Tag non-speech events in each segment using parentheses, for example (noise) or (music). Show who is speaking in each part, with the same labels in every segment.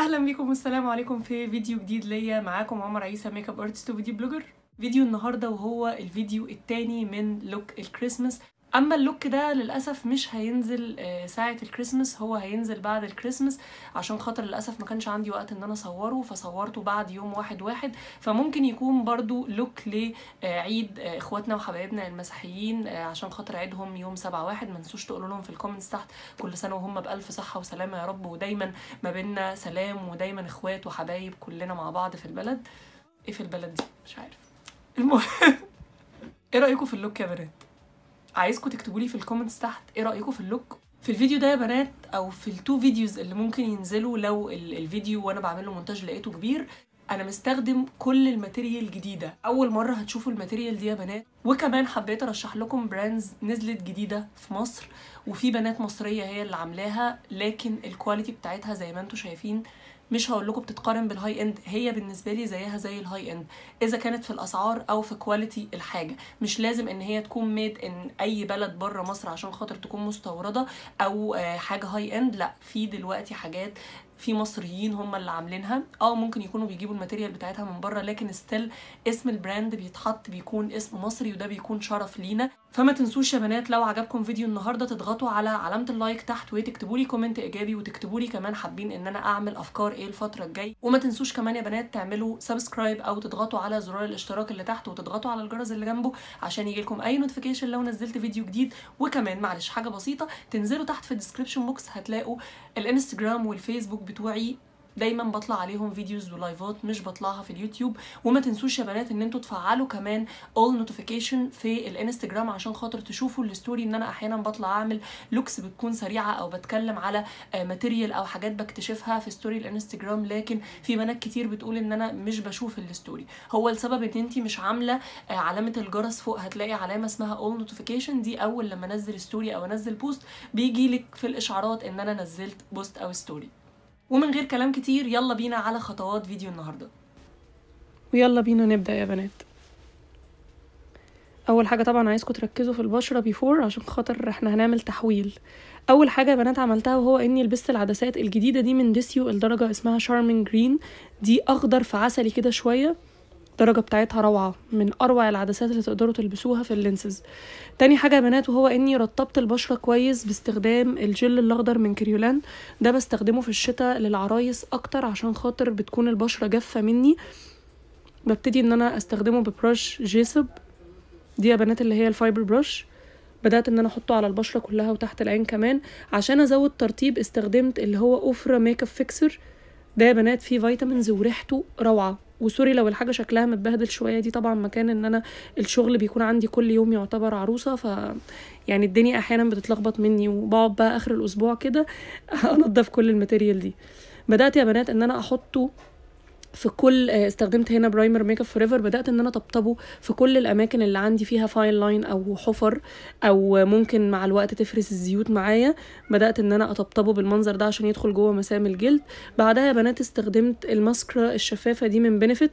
Speaker 1: اهلا بيكم والسلام عليكم في فيديو جديد ليا معاكم عمر عيسى ميك اب ارتست وفيديو بلوجر فيديو النهارده وهو الفيديو الثاني من لوك الكريسماس اما اللوك ده للاسف مش هينزل آه، ساعه الكريسماس هو هينزل بعد الكريسماس عشان خاطر للاسف ما كانش عندي وقت ان انا اصوره فصورته بعد يوم واحد واحد فممكن يكون برضو لوك لعيد آه، آه، اخواتنا وحبايبنا المسيحيين عشان خاطر عيدهم يوم سبعة واحد ما تنسوش تقولوا لهم في الكومنتس تحت كل سنه وهم بالف صحه وسلامه يا رب ودايما ما بينا سلام ودايما اخوات وحبايب كلنا مع بعض في البلد ايه في البلد دي مش عارف المهم (laughs) ايه رايكم في اللوك يا بنات عايزكم تكتبوا لي في الكومنتس تحت ايه رايكم في اللوك في الفيديو ده يا بنات او في التو فيديوز اللي ممكن ينزلوا لو الفيديو وانا بعمل له مونتاج لقيته كبير انا مستخدم كل الماتيريال الجديده اول مره هتشوفوا الماتيريال دي يا بنات وكمان حبيت ارشح لكم براندز نزلت جديده في مصر وفي بنات مصريه هي اللي عاملاها لكن الكواليتي بتاعتها زي ما انتم شايفين مش هقول لكم بتتقارن بالهاي اند هي بالنسبه لي زيها زي الهاي اند اذا كانت في الاسعار او في كواليتي الحاجه مش لازم ان هي تكون ميد ان اي بلد بره مصر عشان خاطر تكون مستورده او آه، حاجه هاي اند لا في دلوقتي حاجات في مصريين هم اللي عاملينها اه ممكن يكونوا بيجيبوا الماتيريال بتاعتها من بره لكن ستيل اسم البراند بيتحط بيكون اسم مصري وده بيكون شرف لينا فما تنسوش يا بنات لو عجبكم فيديو النهارده تضغطوا على علامه اللايك تحت وتكتبوا لي كومنت ايجابي وتكتبوا لي كمان حابين ان انا اعمل افكار ايه الفتره الجايه وما تنسوش كمان يا بنات تعملوا سبسكرايب او تضغطوا على زرار الاشتراك اللي تحت وتضغطوا على الجرس اللي جنبه عشان يجيلكم اي نوتيفيكيشن لو نزلت فيديو جديد وكمان معلش حاجه بسيطه تنزلوا تحت في الديسكربشن بوكس هتلاقوا الانستجرام والفيسبوك بتوعي دايما بطلع عليهم فيديوز ولايفات مش بطلعها في اليوتيوب وما تنسوش يا بنات ان انتوا تفعلوا كمان اول نوتيفيكيشن في الانستجرام عشان خاطر تشوفوا الستوري ان انا احيانا بطلع اعمل لوكس بتكون سريعه او بتكلم على ماتيريال آه، او حاجات بكتشفها في ستوري الانستجرام لكن في بنات كتير بتقول ان انا مش بشوف الستوري هو السبب ان انتي مش عامله آه، علامه الجرس فوق هتلاقي علامه اسمها اول نوتيفيكيشن دي اول لما انزل ستوري او انزل بوست بيجي لك في الاشعارات ان انا نزلت بوست او ستوري ومن غير كلام كتير يلا بينا على خطوات فيديو النهارده ويلا بينا نبدا يا بنات اول حاجه طبعا عايزكم تركزوا في البشره بيفور عشان خاطر احنا هنعمل تحويل اول حاجه يا بنات عملتها وهو اني لبست العدسات الجديده دي من ديسيو الدرجه اسمها شارمين جرين دي اخضر في عسلي كده شويه الدرجة بتاعتها روعة من أروع العدسات اللي تقدروا تلبسوها في اللينسز تاني حاجة يا بنات وهو إني رطبت البشرة كويس باستخدام الجل الأخضر من كريولان ده بستخدمه في الشتاء للعرايس أكتر عشان خاطر بتكون البشرة جافة مني ببتدي إن أنا أستخدمه ببرش جيسب دي يا بنات اللي هي الفايبر برش بدأت إن أنا أحطه على البشرة كلها وتحت العين كمان عشان أزود ترطيب استخدمت اللي هو أوفرا ميك اب فيكسر ده يا بنات فيه فيتامينز وريحته روعة وسوري لو الحاجه شكلها متبهدل شويه دي طبعا مكان ان انا الشغل بيكون عندي كل يوم يعتبر عروسه ف يعني الدنيا احيانا بتتلخبط مني وبقعد بقى اخر الاسبوع كده (laughs) انضف كل الماتيريال دي بدات يا بنات ان انا احطه في كل آه، استخدمت هنا برايمر ميك اب فور ايفر بدات ان انا اطبطبه في كل الاماكن اللي عندي فيها فاين لاين او حفر او ممكن مع الوقت تفرس الزيوت معايا بدات ان انا اطبطبه بالمنظر ده عشان يدخل جوه مسام الجلد بعدها يا بنات استخدمت الماسكرا الشفافه دي من بنفيت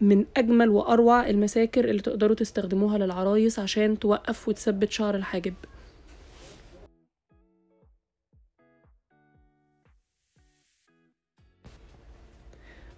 Speaker 1: من اجمل واروع المساكر اللي تقدروا تستخدموها للعرايس عشان توقف وتثبت شعر الحاجب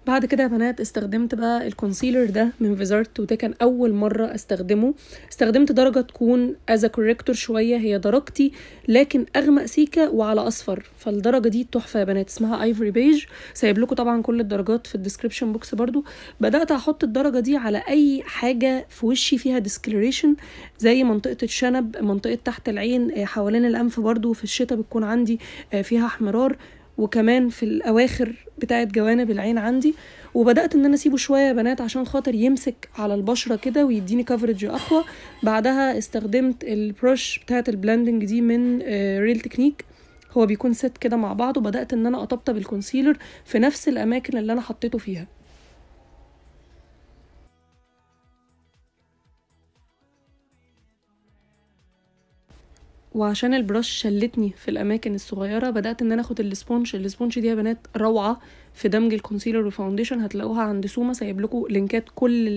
Speaker 1: بعد كده يا بنات استخدمت بقى الكونسيلر ده من فيزارت وده كان اول مره استخدمه استخدمت درجه تكون از كوريكتور شويه هي درجتي لكن اغمق سيكه وعلى اصفر فالدرجه دي تحفه يا بنات اسمها ايفري بيج سايب لكم طبعا كل الدرجات في الديسكربشن بوكس برضو بدات احط الدرجه دي على اي حاجه في وشي فيها ديسكلريشن زي منطقه الشنب منطقه تحت العين آه، حوالين الانف برضو في الشتاء بتكون عندي آه، فيها احمرار وكمان في الاواخر بتاعه جوانب العين عندي وبدات ان انا اسيبه شويه يا بنات عشان خاطر يمسك على البشره كده ويديني كفرج اقوى بعدها استخدمت البرش بتاعه البلاندنج دي من ريل آه، تكنيك هو بيكون ست كده مع بعض وبدات ان انا اطبطب الكونسيلر في نفس الاماكن اللي انا حطيته فيها وعشان البرش شلتني في الاماكن الصغيره بدات ان انا اخد السبونج السبونج دي يا بنات روعه في دمج الكونسيلر والفاونديشن هتلاقوها عند سوما سايب لكم لينكات كل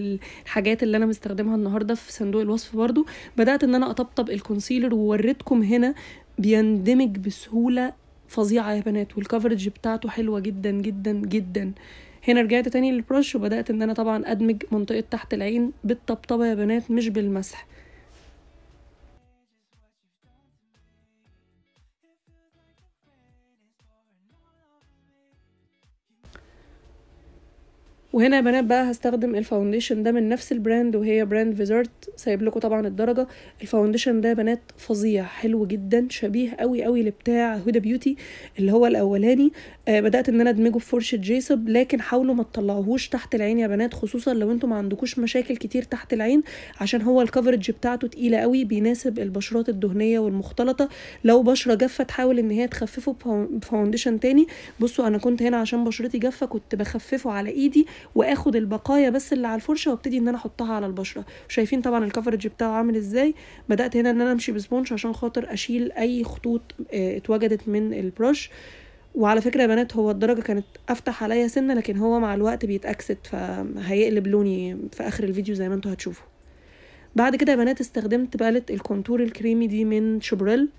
Speaker 1: الحاجات اللي انا مستخدمها النهارده في صندوق الوصف برده بدات ان انا اطبطب الكونسيلر ووريتكم هنا بيندمج بسهوله فظيعه يا بنات والكفرج بتاعته حلوه جدا جدا جدا هنا رجعت تاني للبرش وبدات ان انا طبعا ادمج منطقه تحت العين بالطبطبه يا بنات مش بالمسح وهنا يا بنات بقى هستخدم الفاونديشن ده من نفس البراند وهي براند فيزرت سايب لكم طبعا الدرجه الفاونديشن ده يا بنات فظيع حلو جدا شبيه قوي قوي لبتاع هدى بيوتي اللي هو الاولاني آه بدات ان انا ادمجه في فرشه جيسب لكن حاولوا ما تطلعوهوش تحت العين يا بنات خصوصا لو انتم ما عندكوش مشاكل كتير تحت العين عشان هو الكفرج بتاعته تقيله قوي بيناسب البشرات الدهنيه والمختلطه لو بشره جافه تحاول ان هي تخففه بفاونديشن تاني بصوا انا كنت هنا عشان بشرتي جافه كنت بخففه على ايدي واخد البقايا بس اللي على الفرشه وابتدي ان انا احطها على البشره شايفين طبعا الكفرج بتاعه عامل ازاي بدات هنا ان انا امشي بسبونج عشان خاطر اشيل اي خطوط آه، اتوجدت من البرش وعلى فكرة يا بنات هو الدرجة كانت أفتح عليا سنة لكن هو مع الوقت بيتأكسد فهيقلب لوني في آخر الفيديو زي ما انتوا هتشوفوا بعد كده يا بنات استخدمت باليت الكونتور الكريمي دي من شبريل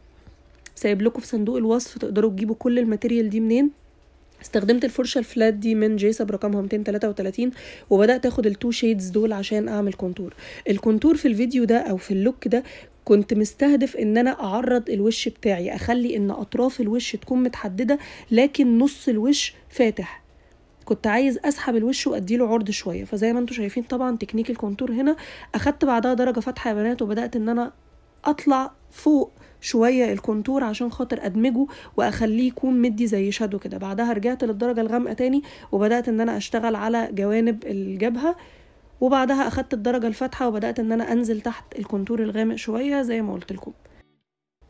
Speaker 1: سايب لكم في صندوق الوصف تقدروا تجيبوا كل الماتيريال دي منين استخدمت الفرشة الفلات دي من جيسب رقمها 233 وبدأت اخد التو شيدز دول عشان اعمل كونتور الكونتور في الفيديو ده او في اللوك ده كنت مستهدف ان انا اعرض الوش بتاعي اخلي ان اطراف الوش تكون متحددة لكن نص الوش فاتح كنت عايز اسحب الوش واديله عرض شويه فزي ما انتم شايفين طبعا تكنيك الكونتور هنا اخدت بعدها درجه فاتحه يا بنات وبدات ان انا اطلع فوق شويه الكونتور عشان خاطر ادمجه واخليه يكون مدي زي شادو كده بعدها رجعت للدرجه الغامقه تاني وبدات ان انا اشتغل على جوانب الجبهه وبعدها اخدت الدرجه الفاتحه وبدات ان انا انزل تحت الكونتور الغامق شويه زي ما قلت لكم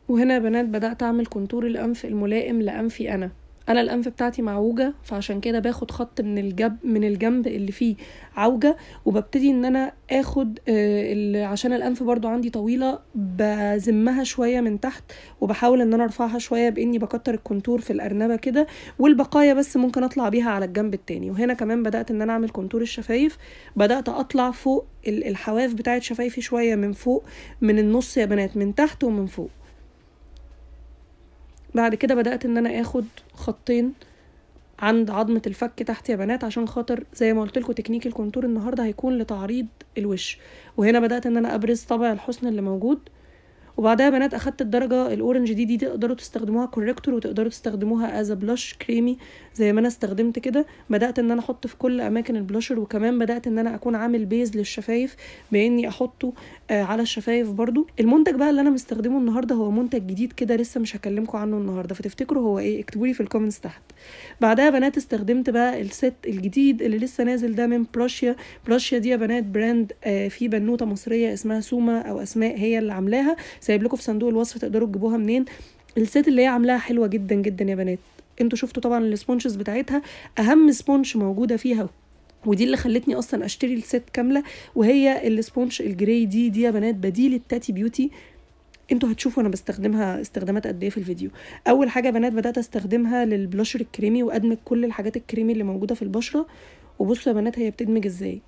Speaker 1: وهنا يا بنات بدات اعمل كونتور الانف الملائم لانفي انا انا الانف بتاعتي معوجه فعشان كده باخد خط من الجنب من الجنب اللي فيه عوجه وببتدي ان انا اخد آه، عشان الانف برضو عندي طويله بزمها شويه من تحت وبحاول ان انا ارفعها شويه باني بكتر الكونتور في الارنبه كده والبقايا بس ممكن اطلع بيها على الجنب التاني وهنا كمان بدات ان انا اعمل كونتور الشفايف بدات اطلع فوق الحواف بتاعت شفايفي شويه من فوق من النص يا بنات من تحت ومن فوق بعد كده بدات ان انا اخد خطين عند عظمه الفك تحت يا بنات عشان خاطر زي ما قلت لكم تكنيك الكونتور النهارده هيكون لتعريض الوش وهنا بدات ان انا ابرز طبع الحسن اللي موجود وبعدها يا بنات اخدت الدرجه الاورنج دي دي تقدروا تستخدموها كوريكتور وتقدروا تستخدموها از بلاش كريمي زي ما انا استخدمت كده بدات ان انا احط في كل اماكن البلاشر وكمان بدات ان انا اكون عامل بيز للشفايف باني احطه آه على الشفايف برضو المنتج بقى اللي انا مستخدمه النهارده هو منتج جديد كده لسه مش هكلمكم عنه النهارده فتفتكروا هو ايه اكتبوا لي في الكومنتس تحت بعدها يا بنات استخدمت بقى الست الجديد اللي لسه نازل ده من براشيا براشيا دي يا بنات براند آه في بنوته مصريه اسمها سوما او اسماء هي اللي عاملاها سايب لكم في صندوق الوصف تقدروا تجيبوها منين الست اللي هي عاملاها حلوه جدا جدا يا بنات انتوا شفتوا طبعا السبونشز بتاعتها اهم سبونش موجوده فيها ودي اللي خلتني اصلا اشتري الست كامله وهي السبونش الجراي دي دي يا بنات بديل التاتي بيوتي انتوا هتشوفوا انا بستخدمها استخدامات قد ايه في الفيديو اول حاجه بنات بدات استخدمها للبلاشر الكريمي وادمج كل الحاجات الكريمي اللي موجوده في البشره وبصوا يا بنات هي بتدمج ازاي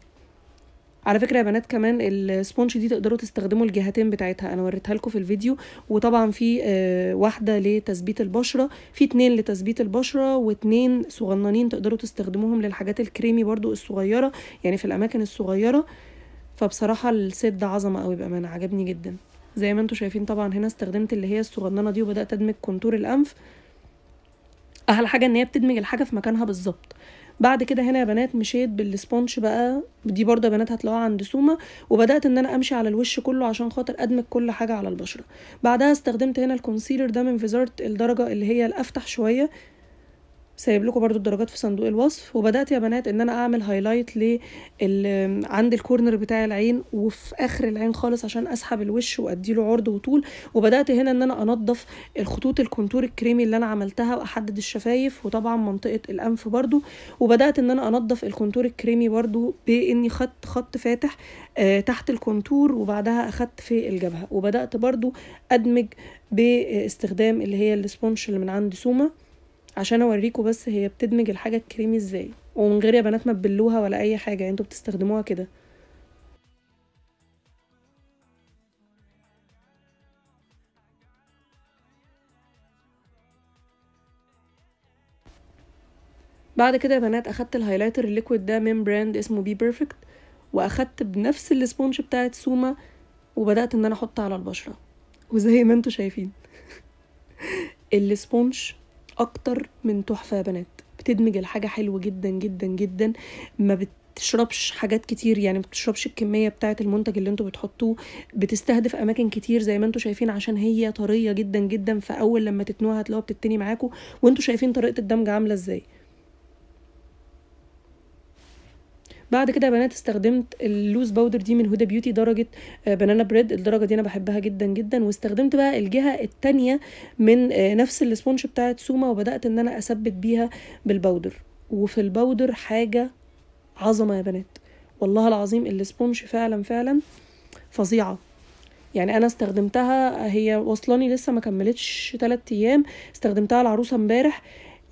Speaker 1: على فكره يا بنات كمان السبونج دي تقدروا تستخدموا الجهتين بتاعتها انا وريتها لكم في الفيديو وطبعا في آه، واحده لتثبيت البشره في اتنين لتثبيت البشره واتنين صغننين تقدروا تستخدموهم للحاجات الكريمي برضو الصغيره يعني في الاماكن الصغيره فبصراحه السيت ده عظمه قوي بامانه عجبني جدا زي ما انتم شايفين طبعا هنا استخدمت اللي هي الصغننه دي وبدات ادمج كونتور الانف احلى حاجه ان هي بتدمج الحاجه في مكانها بالظبط بعد كده هنا يا بنات مشيت بالسبونش بقى دي برضه يا بنات هتلاقوها عند سوما وبدات ان انا امشي على الوش كله عشان خاطر ادمج كل حاجه على البشره بعدها استخدمت هنا الكونسيلر ده من فيزارت الدرجه اللي هي الافتح شويه سايب لكم برضو الدرجات في صندوق الوصف وبدات يا بنات ان انا اعمل هايلايت عند الكورنر بتاع العين وفي اخر العين خالص عشان اسحب الوش واديله عرض وطول وبدات هنا ان انا انضف الخطوط الكونتور الكريمي اللي انا عملتها واحدد الشفايف وطبعا منطقه الانف برضو وبدات ان انا انضف الكونتور الكريمي برضو باني خدت خط فاتح آه، تحت الكونتور وبعدها اخدت في الجبهه وبدات برضو ادمج باستخدام اللي هي السبونش اللي من عند سوما عشان اوريكم بس هي بتدمج الحاجه الكريمي ازاي ومن غير يا بنات ما تبلوها ولا اي حاجه يعني انتوا بتستخدموها كده بعد كده يا بنات اخدت الهايلايتر الليكويد ده من براند اسمه بي بيرفكت واخدت بنفس الاسبونج بتاعت سوما وبدات ان انا احط على البشره وزي ما انتوا شايفين (laughs) الاسبونج اكتر من تحفه يا بنات بتدمج الحاجه حلو جدا جدا جدا ما بت بتشربش حاجات كتير يعني بتشربش الكمية بتاعة المنتج اللي انتوا بتحطوه بتستهدف أماكن كتير زي ما انتوا شايفين عشان هي طرية جدا جدا فأول لما تتنوها هتلاقوها بتتني معاكم وانتوا شايفين طريقة الدمج عاملة ازاي بعد كده يا بنات استخدمت اللوز باودر دي من هدى بيوتي درجه بنانا آه، بريد الدرجه دي انا بحبها جدا جدا واستخدمت بقى الجهه التانية من آه، نفس الاسبونج بتاعت سوما وبدات ان انا اثبت بيها بالباودر وفي الباودر حاجه عظمه يا بنات والله العظيم الاسبونج فعلا فعلا فظيعه يعني انا استخدمتها هي وصلاني لسه ما كملتش 3 ايام استخدمتها العروسه امبارح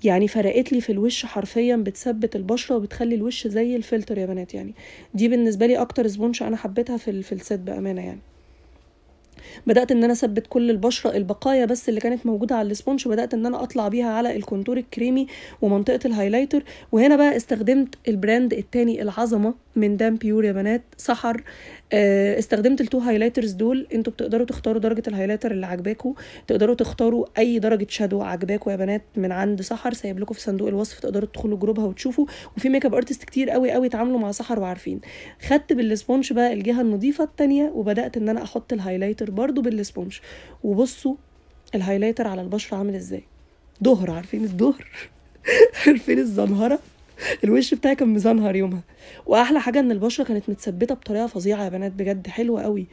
Speaker 1: يعني فرقت لي في الوش حرفيا بتثبت البشره وبتخلي الوش زي الفلتر يا بنات يعني دي بالنسبه لي اكتر سبونش انا حبيتها في في الست بامانه يعني بدات ان انا اثبت كل البشره البقايا بس اللي كانت موجوده على السبونش بدات ان انا اطلع بيها على الكونتور الكريمي ومنطقه الهايلايتر وهنا بقى استخدمت البراند التاني العظمه من دام بيور يا بنات سحر آه، استخدمت التو هايلايترز دول انتوا بتقدروا تختاروا درجه الهايلايتر اللي عجباكوا تقدروا تختاروا اي درجه شادو عجباكوا يا بنات من عند سحر سايب لكم في صندوق الوصف تقدروا تدخلوا جروبها وتشوفوا وفي ميك اب ارتست كتير قوي قوي اتعاملوا مع سحر وعارفين خدت بالسبونج بقى الجهه النظيفه الثانيه وبدات ان انا احط الهايلايتر برده بالسبونج وبصوا الهايلايتر على البشره عامل ازاي ظهر عارفين الظهر (laughs) عارفين الزمهره (laughs) الوش بتاعي كان مزنهر يومها واحلى حاجه ان البشره كانت متثبته بطريقه فظيعه يا بنات بجد حلوه قوي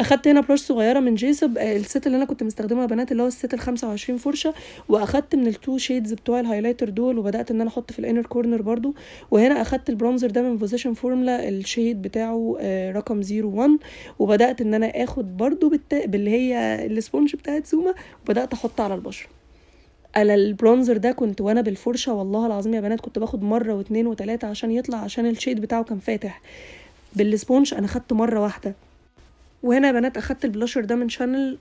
Speaker 1: اخدت هنا برش صغيره من جيسب آه، الست اللي انا كنت مستخدمها يا بنات اللي هو الست ال 25 فرشه واخدت من التو شيدز بتوع الهايلايتر دول وبدات ان انا احط في الانر كورنر برضو وهنا اخدت البرونزر ده من بوزيشن فورمولا الشيد بتاعه آه، رقم 01 وبدات ان انا اخد برضو باللي هي السبونج بتاعت زوما وبدات احط على البشره انا البرونزر ده كنت وانا بالفرشه والله العظيم يا بنات كنت باخد مره واتنين وتلاته عشان يطلع عشان الشيد بتاعه كان فاتح بالسبونج انا خدت مره واحده وهنا يا بنات اخدت البلاشر ده من شانل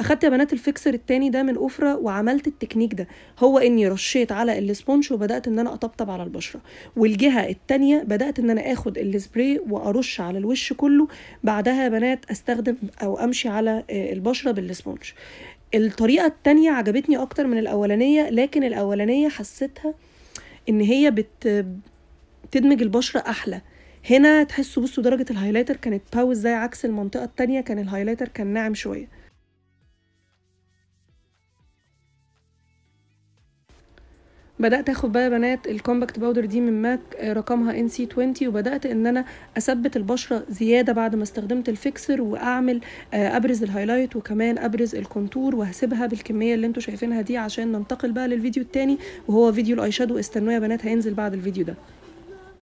Speaker 1: اخدت يا بنات الفيكسر التاني ده من اوفرا وعملت التكنيك ده هو اني رشيت على الاسبونش وبدات ان انا اطبطب على البشره والجهه التانيه بدات ان انا اخد السبراي وارش على الوش كله بعدها يا بنات استخدم او امشي على آه، البشره بالاسبونج الطريقه التانيه عجبتني اكتر من الاولانيه لكن الاولانيه حسيتها ان هي بت تدمج البشره احلى هنا تحسوا بصوا درجه الهايلايتر كانت باوز زي عكس المنطقه التانية كان الهايلايتر كان ناعم شويه بدات اخد بقى بنات الكومباكت باودر دي من ماك آه، رقمها ان سي 20 وبدات ان انا اثبت البشره زياده بعد ما استخدمت الفيكسر واعمل آه، ابرز الهايلايت وكمان ابرز الكونتور وهسيبها بالكميه اللي انتوا شايفينها دي عشان ننتقل بقى للفيديو التاني وهو فيديو الاي شادو استنوا يا بنات هينزل بعد الفيديو ده